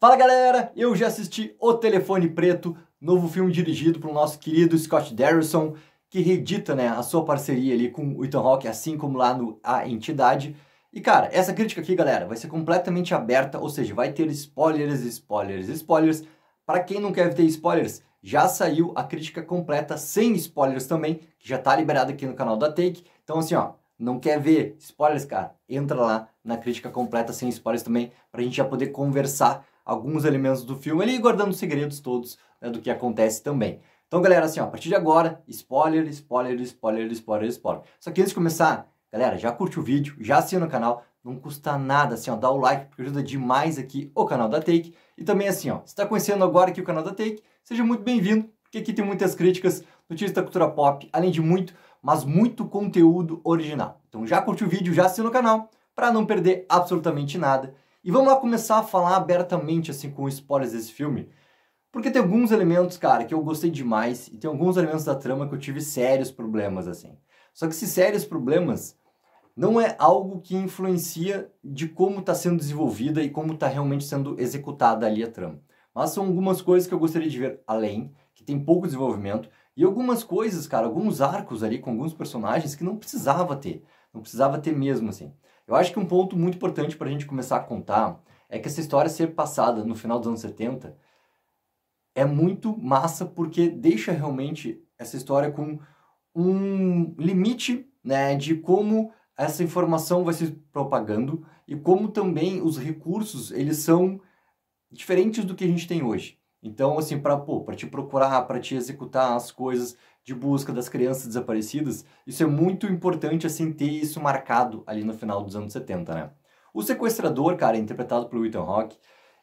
Fala galera, eu já assisti O Telefone Preto, novo filme dirigido pelo nosso querido Scott Derrickson, que reedita né, a sua parceria ali com o Ethan Hawke, assim como lá no A Entidade. E cara, essa crítica aqui, galera, vai ser completamente aberta, ou seja, vai ter spoilers, spoilers, spoilers. Para quem não quer ter spoilers, já saiu a crítica completa sem spoilers também, que já tá liberada aqui no canal da Take. Então assim, ó, não quer ver spoilers, cara? Entra lá na crítica completa sem spoilers também, pra gente já poder conversar alguns elementos do filme ali, guardando os segredos todos né, do que acontece também. Então, galera, assim, ó, a partir de agora, spoiler, spoiler, spoiler, spoiler, spoiler. Só que antes de começar, galera, já curte o vídeo, já assina o canal, não custa nada, assim, ó, dá o like, porque ajuda demais aqui o canal da Take. E também, assim, ó, se está conhecendo agora aqui o canal da Take, seja muito bem-vindo, porque aqui tem muitas críticas, notícias da cultura pop, além de muito, mas muito conteúdo original. Então já curte o vídeo, já assina o canal, para não perder absolutamente nada. E vamos lá começar a falar abertamente, assim, com spoilers desse filme. Porque tem alguns elementos, cara, que eu gostei demais, e tem alguns elementos da trama que eu tive sérios problemas, assim. Só que esses sérios problemas não é algo que influencia de como está sendo desenvolvida e como está realmente sendo executada ali a trama. Mas são algumas coisas que eu gostaria de ver além, que tem pouco desenvolvimento, e algumas coisas, cara, alguns arcos ali com alguns personagens que não precisava ter. Não precisava ter mesmo, assim. Eu acho que um ponto muito importante para a gente começar a contar é que essa história ser passada no final dos anos 70 é muito massa porque deixa realmente essa história com um limite né, de como essa informação vai se propagando e como também os recursos eles são diferentes do que a gente tem hoje. Então, assim, para te procurar, para te executar as coisas de busca das crianças desaparecidas, isso é muito importante, assim, ter isso marcado ali no final dos anos 70, né? O sequestrador, cara, interpretado por Ethan Hawke,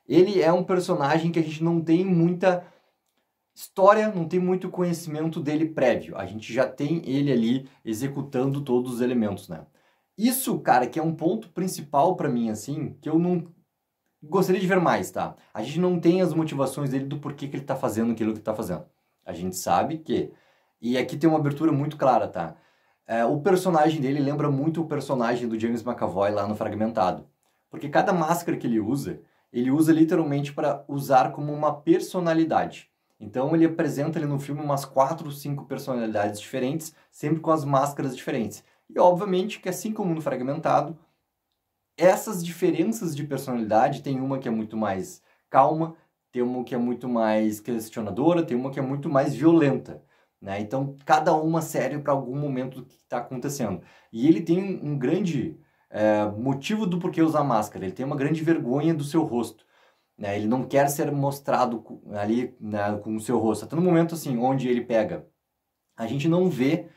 ele é um personagem que a gente não tem muita história, não tem muito conhecimento dele prévio. A gente já tem ele ali executando todos os elementos, né? Isso, cara, que é um ponto principal para mim, assim, que eu não gostaria de ver mais, tá? A gente não tem as motivações dele do porquê que ele está fazendo aquilo que está fazendo. A gente sabe que. E aqui tem uma abertura muito clara, tá? É, o personagem dele lembra muito o personagem do James McAvoy lá no Fragmentado. Porque cada máscara que ele usa, ele usa literalmente para usar como uma personalidade. Então ele apresenta ali no filme umas quatro ou cinco personalidades diferentes, sempre com as máscaras diferentes. E obviamente que assim como no Fragmentado, essas diferenças de personalidade, tem uma que é muito mais calma, tem uma que é muito mais questionadora, tem uma que é muito mais violenta. Né? Então, cada uma serve para algum momento que está acontecendo. E ele tem um grande é, motivo do porquê usar máscara, ele tem uma grande vergonha do seu rosto. Né? Ele não quer ser mostrado ali né, com o seu rosto. Até no momento assim, onde ele pega, a gente não vê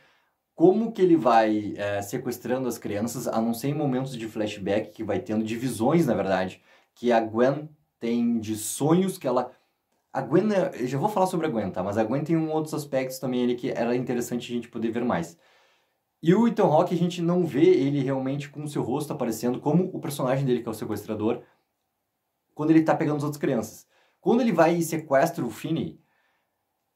como que ele vai é, sequestrando as crianças, a não ser em momentos de flashback que vai tendo divisões, na verdade, que a Gwen tem de sonhos que ela a Gwen, né, eu já vou falar sobre a Gwen, tá? Mas a Gwen tem um outros aspectos também ali que era interessante a gente poder ver mais. E o Ethan Hawke, a gente não vê ele realmente com o seu rosto aparecendo, como o personagem dele, que é o sequestrador, quando ele tá pegando as outras crianças. Quando ele vai e sequestra o Finney,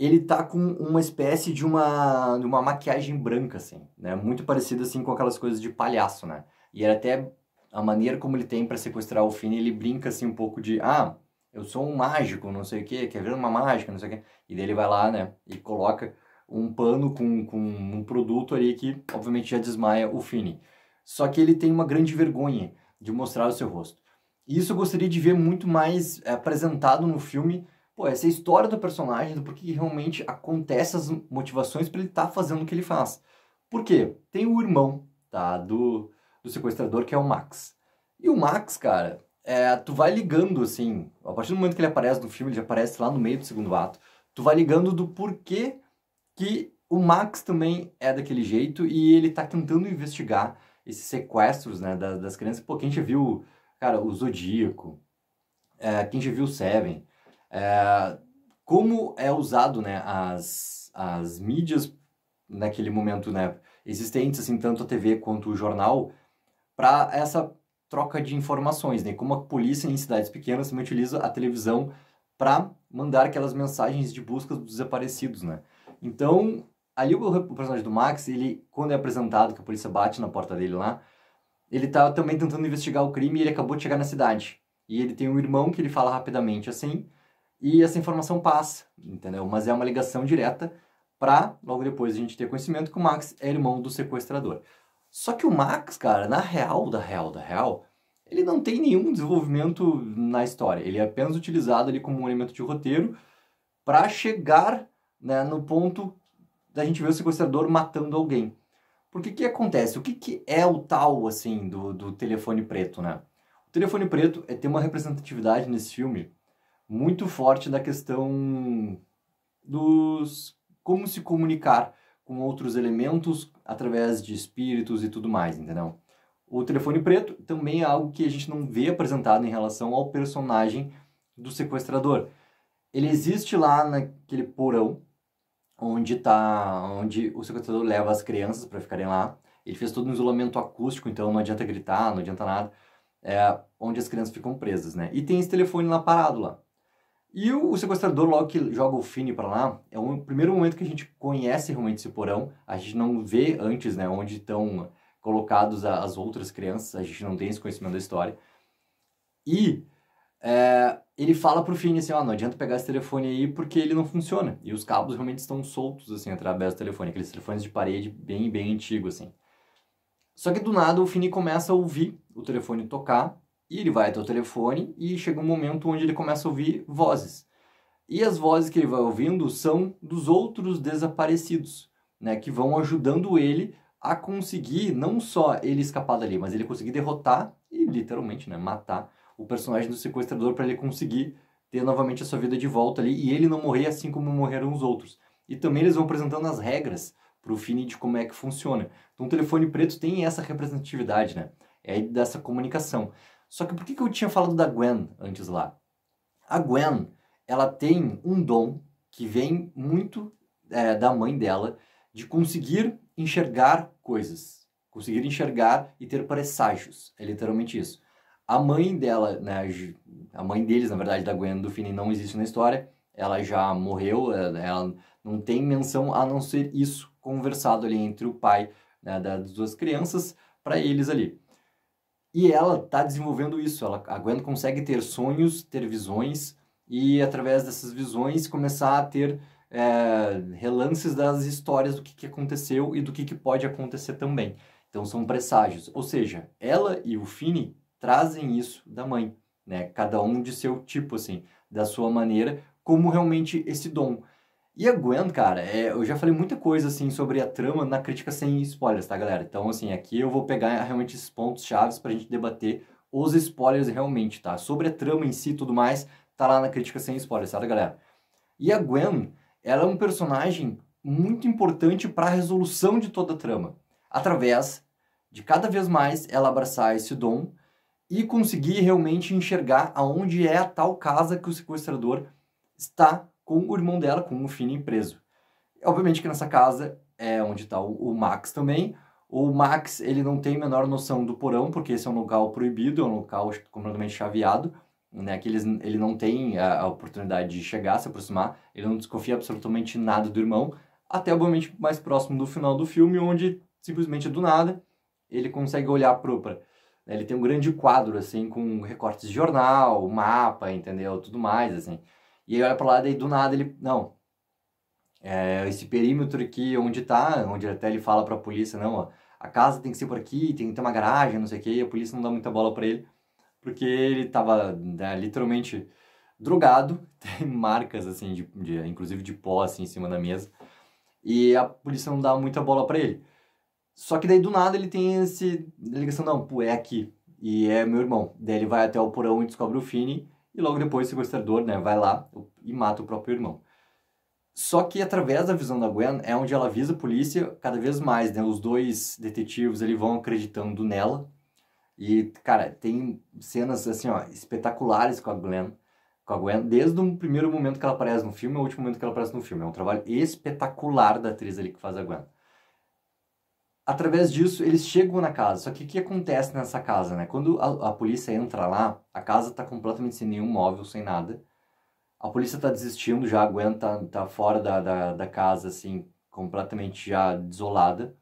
ele tá com uma espécie de uma, de uma maquiagem branca, assim, né? Muito parecido, assim, com aquelas coisas de palhaço, né? E era até a maneira como ele tem para sequestrar o Finn, ele brinca, assim, um pouco de... Ah, eu sou um mágico, não sei o quê, quer ver uma mágica, não sei o quê. E daí ele vai lá, né, e coloca um pano com, com um produto ali que, obviamente, já desmaia o Finn. Só que ele tem uma grande vergonha de mostrar o seu rosto. E isso eu gostaria de ver muito mais eh, apresentado no filme pô, essa é a história do personagem, do porquê realmente acontece as motivações para ele estar tá fazendo o que ele faz. Por quê? Tem o irmão, tá, do, do sequestrador, que é o Max. E o Max, cara, é, tu vai ligando, assim, a partir do momento que ele aparece no filme, ele aparece lá no meio do segundo ato, tu vai ligando do porquê que o Max também é daquele jeito e ele tá tentando investigar esses sequestros, né, das, das crianças. Pô, quem já viu, cara, o Zodíaco, é, quem já viu o Seven, é, como é usado né, as, as mídias naquele momento né, existentes, assim, tanto a TV quanto o jornal, para essa troca de informações, né? Como a polícia em cidades pequenas também utiliza a televisão para mandar aquelas mensagens de busca dos desaparecidos, né? Então, ali o, personagem do Max, ele quando é apresentado que a polícia bate na porta dele lá, ele tá também tentando investigar o crime e ele acabou de chegar na cidade. E ele tem um irmão que ele fala rapidamente assim, e essa informação passa, entendeu? Mas é uma ligação direta para logo depois a gente ter conhecimento que o Max é irmão do sequestrador. Só que o Max, cara, na real, da real, da real, ele não tem nenhum desenvolvimento na história. Ele é apenas utilizado ali como um elemento de roteiro para chegar né, no ponto da gente ver o sequestrador matando alguém. Porque que acontece? O que, que é o tal, assim, do, do telefone preto, né? O telefone preto é, tem uma representatividade nesse filme muito forte da questão dos como se comunicar com outros elementos através de espíritos e tudo mais, entendeu? O telefone preto também é algo que a gente não vê apresentado em relação ao personagem do sequestrador. Ele existe lá naquele porão onde tá, onde o sequestrador leva as crianças para ficarem lá. Ele fez todo um isolamento acústico, então não adianta gritar, não adianta nada. É onde as crianças ficam presas, né? E tem esse telefone lá parado lá. E o, o sequestrador, logo que joga o Fini para lá, é o primeiro momento que a gente conhece realmente esse porão. A gente não vê antes, né, onde estão colocados a, as outras crianças. A gente não tem esse conhecimento da história. E é, ele fala pro Fini assim, ó, não adianta pegar esse telefone aí porque ele não funciona. E os cabos realmente estão soltos, assim, através do telefone. Aqueles telefones de parede bem, bem antigo, assim. Só que do nada o Fini começa a ouvir o telefone tocar e ele vai até o telefone e chega um momento onde ele começa a ouvir vozes. E as vozes que ele vai ouvindo são dos outros desaparecidos, né, que vão ajudando ele a conseguir não só ele escapar dali, mas ele conseguir derrotar e literalmente, né, matar o personagem do sequestrador para ele conseguir ter novamente a sua vida de volta ali e ele não morrer assim como morreram os outros. E também eles vão apresentando as regras para o Fini de como é que funciona. Então o telefone preto tem essa representatividade, né? É dessa comunicação. Só que por que, que eu tinha falado da Gwen antes lá? A Gwen, ela tem um dom que vem muito é, da mãe dela de conseguir enxergar coisas, conseguir enxergar e ter presságios. É literalmente isso. A mãe dela, né, a mãe deles, na verdade, da Gwen do Finney não existe na história. Ela já morreu, é, ela não tem menção a não ser isso conversado ali entre o pai né, das duas crianças para eles ali. E ela está desenvolvendo isso. Ela, a Gwen consegue ter sonhos, ter visões e, através dessas visões, começar a ter é, relances das histórias do que, que aconteceu e do que, que pode acontecer também. Então, são presságios. Ou seja, ela e o Fini trazem isso da mãe, né? Cada um de seu tipo, assim, da sua maneira, como realmente esse dom. E a Gwen, cara, é, eu já falei muita coisa assim sobre a trama na crítica sem spoilers, tá, galera? Então, assim, aqui eu vou pegar realmente esses pontos chaves pra gente debater os spoilers realmente, tá? Sobre a trama em si e tudo mais, tá lá na crítica sem spoilers, tá, galera? E a Gwen, ela é um personagem muito importante para a resolução de toda a trama, através de cada vez mais ela abraçar esse dom e conseguir realmente enxergar aonde é a tal casa que o sequestrador está com o irmão dela, com o Finn preso. Obviamente que nessa casa é onde está o, o Max também. O Max, ele não tem a menor noção do porão, porque esse é um local proibido, é um local completamente chaveado, né? Que eles, ele não tem a, a oportunidade de chegar, se aproximar. Ele não desconfia absolutamente nada do irmão, até obviamente mais próximo do final do filme, onde simplesmente do nada ele consegue olhar para né, ele tem um grande quadro assim com recortes de jornal, mapa, entendeu? Tudo mais assim. E aí olha para lá, daí do nada ele. Não. É, esse perímetro aqui onde tá, onde até ele fala para a polícia: não, ó, a casa tem que ser por aqui, tem que ter uma garagem, não sei o quê, e a polícia não dá muita bola para ele, porque ele tava né, literalmente drogado, tem marcas assim, de, de, inclusive de pó assim em cima da mesa, e a polícia não dá muita bola para ele. Só que daí do nada ele tem esse ligação, não, pô, é aqui. E é meu irmão. Daí ele vai até o porão e descobre o Fini e logo depois o sequestrador né, vai lá e mata o próprio irmão. Só que através da visão da Gwen é onde ela avisa a polícia cada vez mais, né? Os dois detetives ele vão acreditando nela. E, cara, tem cenas assim, ó, espetaculares com a Gwen, com a Gwen desde o primeiro momento que ela aparece no filme ao último momento que ela aparece no filme. É um trabalho espetacular da atriz ali que faz a Gwen através disso, eles chegam na casa. Só que o que acontece nessa casa, né? Quando a, a polícia entra lá, a casa está completamente sem nenhum móvel, sem nada. A polícia está desistindo, já aguenta, tá fora da, da, da, casa, assim, completamente já desolada.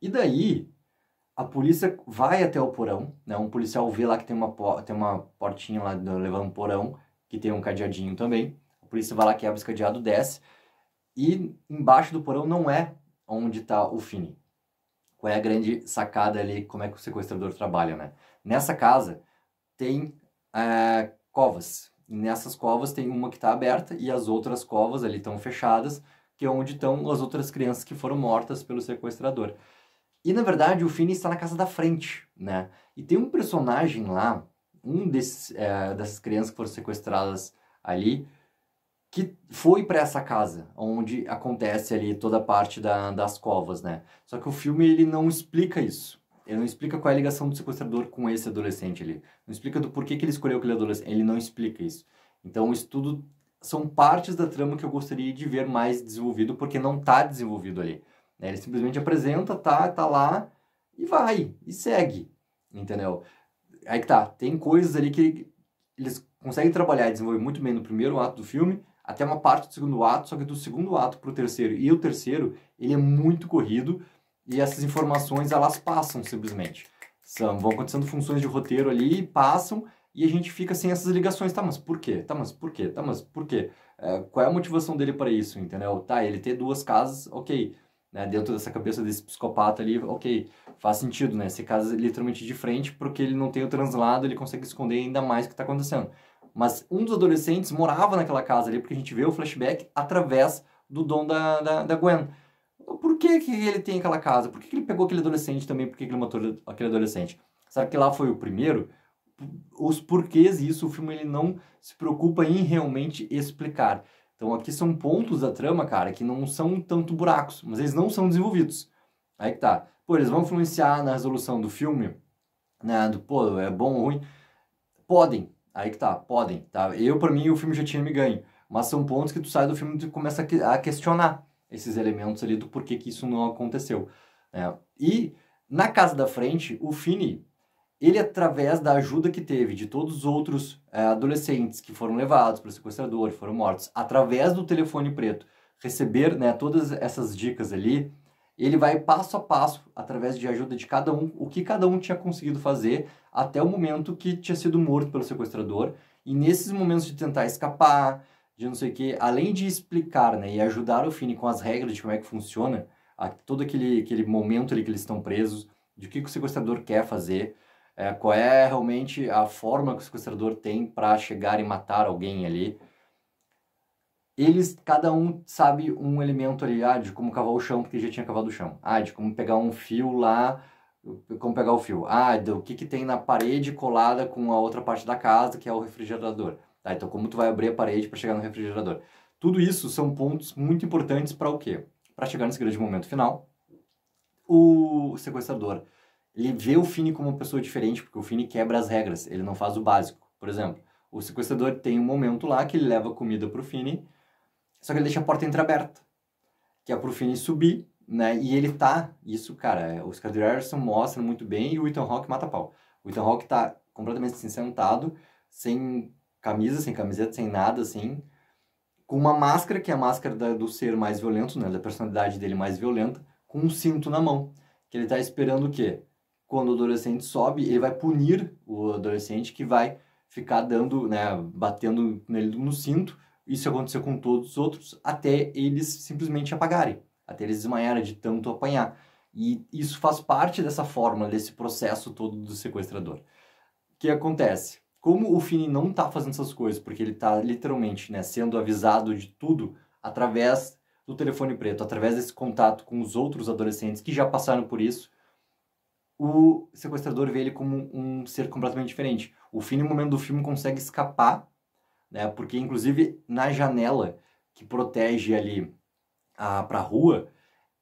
E daí, a polícia vai até o porão, né? Um policial vê lá que tem uma, tem uma portinha lá levando um porão, que tem um cadeadinho também. A polícia vai lá, quebra esse cadeado, desce. E embaixo do porão não é onde está o Fini qual é a grande sacada ali, como é que o sequestrador trabalha, né? Nessa casa tem é, covas. Nessas covas tem uma que está aberta e as outras covas ali estão fechadas, que é onde estão as outras crianças que foram mortas pelo sequestrador. E na verdade o Finn está na casa da frente, né? E tem um personagem lá, um desses, é, dessas crianças que foram sequestradas ali, que foi para essa casa, onde acontece ali toda a parte da, das covas, né? Só que o filme ele não explica isso. Ele não explica qual é a ligação do sequestrador com esse adolescente ali. Não explica do porquê que ele escolheu aquele adolescente. Ele não explica isso. Então, isso tudo são partes da trama que eu gostaria de ver mais desenvolvido, porque não está desenvolvido ali. Né? Ele simplesmente apresenta, tá, tá lá, e vai, e segue, entendeu? Aí que tá, tem coisas ali que eles conseguem trabalhar e desenvolver muito bem no primeiro ato do filme, até uma parte do segundo ato, só que do segundo ato para o terceiro e o terceiro, ele é muito corrido e essas informações elas passam simplesmente. São, vão acontecendo funções de roteiro ali, passam e a gente fica sem essas ligações. Tá, mas por quê? Tá, mas por quê? Tá, mas por quê? É, qual é a motivação dele para isso, entendeu? Tá, ele ter duas casas, ok. Né, dentro dessa cabeça desse psicopata ali, ok, faz sentido, né? Se casa é literalmente de frente, porque ele não tem o translado, ele consegue esconder ainda mais o que está acontecendo. Mas um dos adolescentes morava naquela casa ali, porque a gente vê o flashback através do dom da, da, da Gwen. Por que, que ele tem aquela casa? Por que, que ele pegou aquele adolescente também? Por que, que ele matou aquele adolescente? Será que lá foi o primeiro? Os porquês isso o filme ele não se preocupa em realmente explicar. Então aqui são pontos da trama, cara, que não são tanto buracos, mas eles não são desenvolvidos. Aí que tá. Pô, eles vão influenciar na resolução do filme, né? Do pô, é bom ou ruim? Podem, Aí que tá, podem, tá? Eu, para mim, o filme já tinha me ganho. Mas são pontos que tu sai do filme e tu começa a questionar esses elementos ali do porquê que isso não aconteceu. Né? E, na casa da frente, o Fini, ele, através da ajuda que teve de todos os outros é, adolescentes que foram levados para o sequestrador, foram mortos, através do telefone preto, receber né, todas essas dicas ali, ele vai passo a passo, através de ajuda de cada um, o que cada um tinha conseguido fazer até o momento que tinha sido morto pelo sequestrador. E nesses momentos de tentar escapar, de não sei o que, além de explicar né, e ajudar o Fini com as regras de como é que funciona, a, todo aquele, aquele momento ali que eles estão presos, de o que, que o sequestrador quer fazer, é, qual é realmente a forma que o sequestrador tem para chegar e matar alguém ali eles, cada um sabe um elemento ali, ah, de como cavar o chão, porque já tinha cavado o chão. Ah, de como pegar um fio lá, como pegar o fio. Ah, do que que tem na parede colada com a outra parte da casa, que é o refrigerador. Ah, então como tu vai abrir a parede para chegar no refrigerador. Tudo isso são pontos muito importantes para o quê? Para chegar nesse grande momento final, o sequestrador, ele vê o Fini como uma pessoa diferente, porque o Fini quebra as regras, ele não faz o básico. Por exemplo, o sequestrador tem um momento lá que ele leva comida para o Fini, só que ele deixa a porta entreaberta, que é pro Fini subir, né? E ele tá, isso, cara, é, os Carter Harrison mostram muito bem e o Ethan Hawke mata pau. O Ethan Hawke tá completamente assim, sentado, sem camisa, sem camiseta, sem nada, assim, com uma máscara, que é a máscara da, do ser mais violento, né? Da personalidade dele mais violenta, com um cinto na mão. Que ele tá esperando o quê? Quando o adolescente sobe, ele vai punir o adolescente que vai ficar dando, né, batendo nele no cinto isso aconteceu com todos os outros até eles simplesmente apagarem, até eles desmaiarem de tanto apanhar. E isso faz parte dessa forma desse processo todo do sequestrador. O que acontece? Como o Fini não está fazendo essas coisas, porque ele está literalmente né, sendo avisado de tudo através do telefone preto, através desse contato com os outros adolescentes que já passaram por isso, o sequestrador vê ele como um ser completamente diferente. O Fini, no momento do filme, consegue escapar né? Porque inclusive na janela que protege ali a para a rua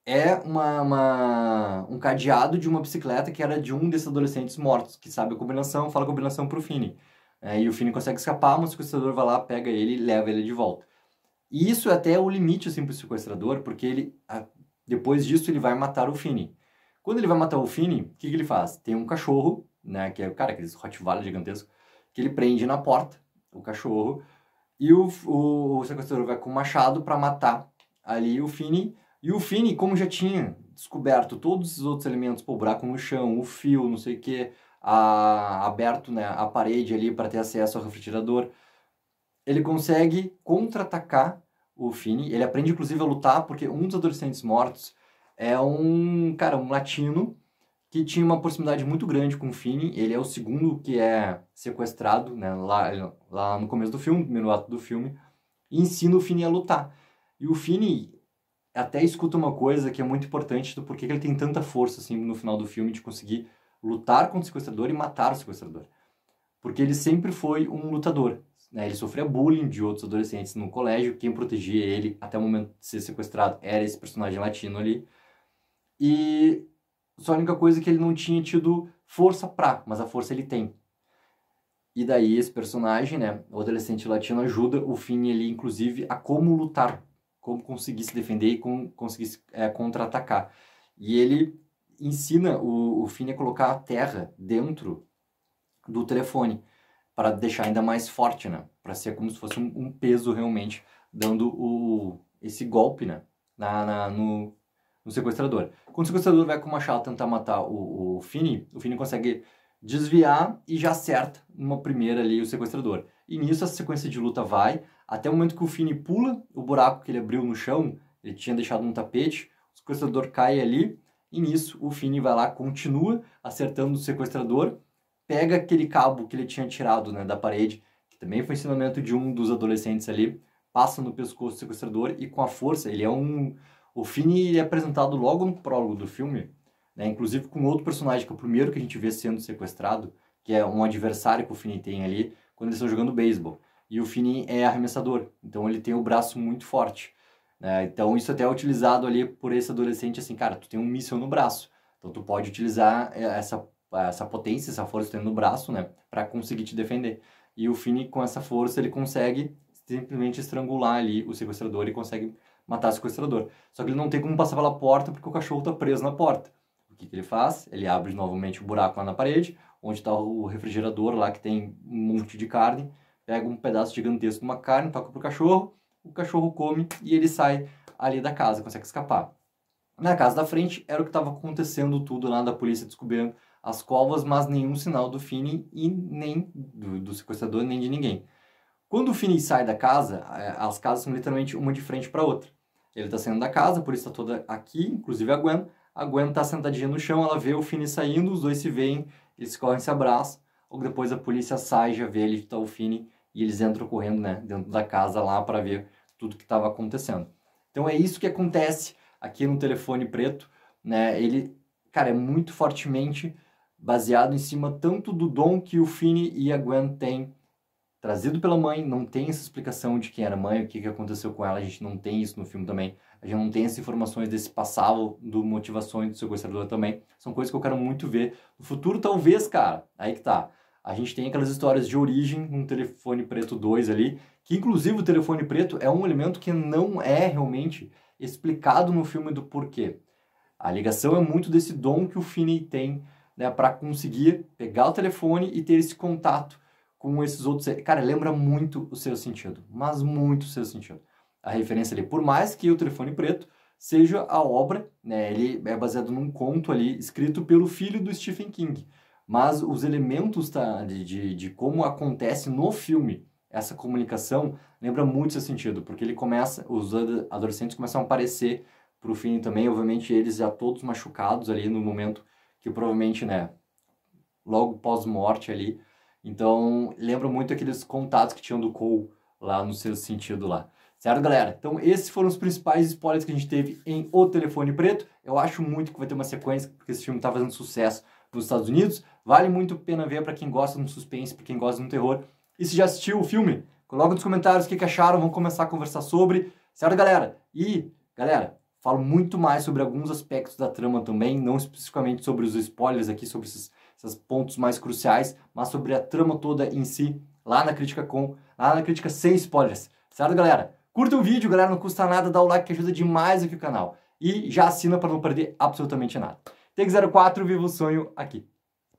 é uma, uma, um cadeado de uma bicicleta que era de um desses adolescentes mortos que sabe a combinação, fala a combinação pro Fini. É, e o Fini consegue escapar, mas o sequestrador vai lá, pega ele e leva ele de volta. E isso é até é o limite assim, para o sequestrador, porque ele, depois disso ele vai matar o Fini. Quando ele vai matar o Fini, o que, que, ele faz? Tem um cachorro, né, que é o cara, aquele Rottweiler gigantesco, que ele prende na porta o cachorro, e o, o, o sequestrador vai com o machado para matar ali o Fini. E o Fini, como já tinha descoberto todos esses outros elementos, pô, o buraco no chão, o fio, não sei o que, aberto né, a parede ali para ter acesso ao refrigerador, ele consegue contra-atacar o Fini. Ele aprende, inclusive, a lutar, porque um dos adolescentes mortos é um, cara, um latino que tinha uma proximidade muito grande com o Finny, Ele é o segundo que é sequestrado, né? Lá, lá no começo do filme, no primeiro ato do filme, e ensina o Finny a lutar. E o Finny até escuta uma coisa que é muito importante do porquê que ele tem tanta força, assim, no final do filme, de conseguir lutar contra o sequestrador e matar o sequestrador. Porque ele sempre foi um lutador. Né? Ele sofria bullying de outros adolescentes no colégio. Quem protegia ele até o momento de ser sequestrado era esse personagem latino ali. E só a única coisa é que ele não tinha tido força pra, mas a força ele tem. E daí esse personagem, né, o adolescente latino, ajuda o Finn ali, inclusive, a como lutar, como conseguir se defender e como conseguir se, é, contra-atacar. E ele ensina o, o Finn a colocar a terra dentro do telefone para deixar ainda mais forte, né? Para ser como se fosse um, um peso realmente, dando o, esse golpe, né? Na, na, no, no sequestrador. Quando o sequestrador vai com o machado tentar matar o, o Fini, o Fini consegue desviar e já acerta uma primeira ali o sequestrador. E nisso essa sequência de luta vai até o momento que o Fini pula o buraco que ele abriu no chão, ele tinha deixado um tapete, o sequestrador cai ali e nisso o Fini vai lá, continua acertando o sequestrador, pega aquele cabo que ele tinha tirado né, da parede, que também foi ensinamento de um dos adolescentes ali, passa no pescoço do sequestrador e com a força, ele é um o Fini é apresentado logo no prólogo do filme, né, inclusive com outro personagem, que é o primeiro que a gente vê sendo sequestrado, que é um adversário que o Fini tem ali, quando eles estão jogando beisebol. E o Fini é arremessador, então ele tem o braço muito forte. Né? Então isso é até é utilizado ali por esse adolescente, assim, cara, tu tem um míssil no braço, então tu pode utilizar eh, essa, essa potência, essa força que tu tem no braço, né, para conseguir te defender. E o Fini, com essa força, ele consegue simplesmente estrangular ali o sequestrador e consegue matar o sequestrador. Só que ele não tem como passar pela porta porque o cachorro está preso na porta. O que, que, ele faz? Ele abre novamente o um buraco lá na parede, onde está o refrigerador lá que tem um monte de carne, pega um pedaço gigantesco de uma carne, toca pro cachorro, o cachorro come e ele sai ali da casa, consegue escapar. Na casa da frente era o que estava acontecendo tudo lá da polícia descobrindo as covas, mas nenhum sinal do Fini e nem do, do sequestrador, nem de ninguém. Quando o Fini sai da casa, eh, as casas são literalmente uma de frente para outra. Ele tá saindo da casa, por isso tá toda aqui, inclusive a Gwen. A Gwen tá sentadinha no chão, ela vê o Fini saindo, os dois se veem, eles correm, se abraçam. Ou depois a polícia sai, já vê ele, tá o Fini, e eles entram correndo, né, dentro da casa lá para ver tudo que estava acontecendo. Então é isso que acontece aqui no telefone preto, né? Ele, cara, é muito fortemente baseado em cima tanto do dom que o Fini e a Gwen têm trazido pela mãe, não tem essa explicação de quem era a mãe, o que, que aconteceu com ela, a gente não tem isso no filme também. A gente não tem essas informações desse passado, do motivações do sequestrador também. São coisas que eu quero muito ver. No futuro, talvez, cara, aí que tá. A gente tem aquelas histórias de origem com um telefone preto 2 ali, que inclusive o telefone preto é um elemento que não é realmente explicado no filme do porquê. A ligação é muito desse dom que o Finney tem né, para conseguir pegar o telefone e ter esse contato com esses outros. Cara, lembra muito o seu sentido, mas muito o seu sentido. A referência ali, por mais que o telefone preto seja a obra, né, ele é baseado num conto ali escrito pelo filho do Stephen King, mas os elementos tá, de, de como acontece no filme essa comunicação lembra muito seu sentido, porque ele começa, os adolescentes começam a aparecer pro fim também, obviamente eles já todos machucados ali no momento que provavelmente, né, logo pós-morte ali, então, lembro muito aqueles contatos que tinham do Cole lá no seu sentido lá. Certo, galera? Então, esses foram os principais spoilers que a gente teve em O Telefone Preto. Eu acho muito que vai ter uma sequência, porque esse filme está fazendo sucesso nos Estados Unidos. Vale muito a pena ver para quem gosta de suspense, para quem gosta de um terror. E se já assistiu o filme, coloca nos comentários o que, que acharam, vamos começar a conversar sobre. Certo, galera? E, galera, falo muito mais sobre alguns aspectos da trama também, não especificamente sobre os spoilers aqui, sobre esses esses pontos mais cruciais, mas sobre a trama toda em si, lá na Crítica Com, lá na Crítica Sem Spoilers. Certo, galera? Curta o vídeo, galera, não custa nada, dá o like que ajuda demais aqui o canal. E já assina para não perder absolutamente nada. Tech04, viva o sonho aqui.